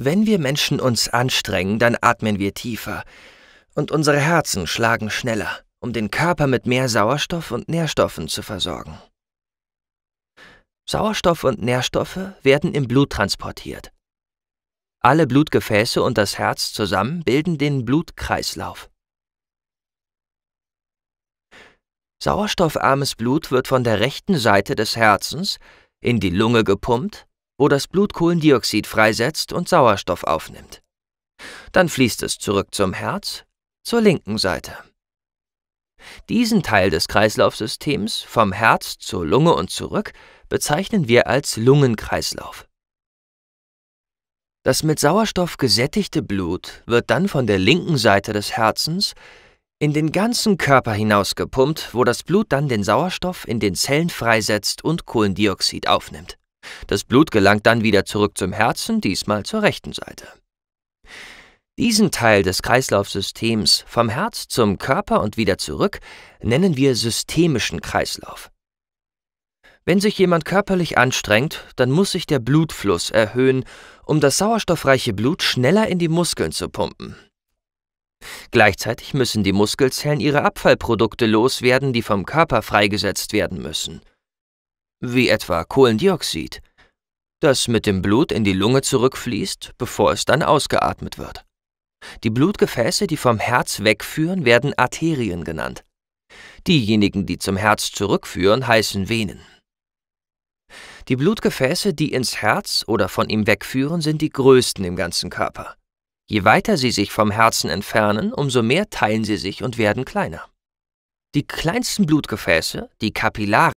Wenn wir Menschen uns anstrengen, dann atmen wir tiefer und unsere Herzen schlagen schneller, um den Körper mit mehr Sauerstoff und Nährstoffen zu versorgen. Sauerstoff und Nährstoffe werden im Blut transportiert. Alle Blutgefäße und das Herz zusammen bilden den Blutkreislauf. Sauerstoffarmes Blut wird von der rechten Seite des Herzens in die Lunge gepumpt wo das Blut Kohlendioxid freisetzt und Sauerstoff aufnimmt. Dann fließt es zurück zum Herz, zur linken Seite. Diesen Teil des Kreislaufsystems, vom Herz zur Lunge und zurück, bezeichnen wir als Lungenkreislauf. Das mit Sauerstoff gesättigte Blut wird dann von der linken Seite des Herzens in den ganzen Körper hinausgepumpt, wo das Blut dann den Sauerstoff in den Zellen freisetzt und Kohlendioxid aufnimmt. Das Blut gelangt dann wieder zurück zum Herzen, diesmal zur rechten Seite. Diesen Teil des Kreislaufsystems vom Herz zum Körper und wieder zurück nennen wir systemischen Kreislauf. Wenn sich jemand körperlich anstrengt, dann muss sich der Blutfluss erhöhen, um das sauerstoffreiche Blut schneller in die Muskeln zu pumpen. Gleichzeitig müssen die Muskelzellen ihre Abfallprodukte loswerden, die vom Körper freigesetzt werden müssen, wie etwa Kohlendioxid das mit dem Blut in die Lunge zurückfließt, bevor es dann ausgeatmet wird. Die Blutgefäße, die vom Herz wegführen, werden Arterien genannt. Diejenigen, die zum Herz zurückführen, heißen Venen. Die Blutgefäße, die ins Herz oder von ihm wegführen, sind die größten im ganzen Körper. Je weiter sie sich vom Herzen entfernen, umso mehr teilen sie sich und werden kleiner. Die kleinsten Blutgefäße, die Kapillare,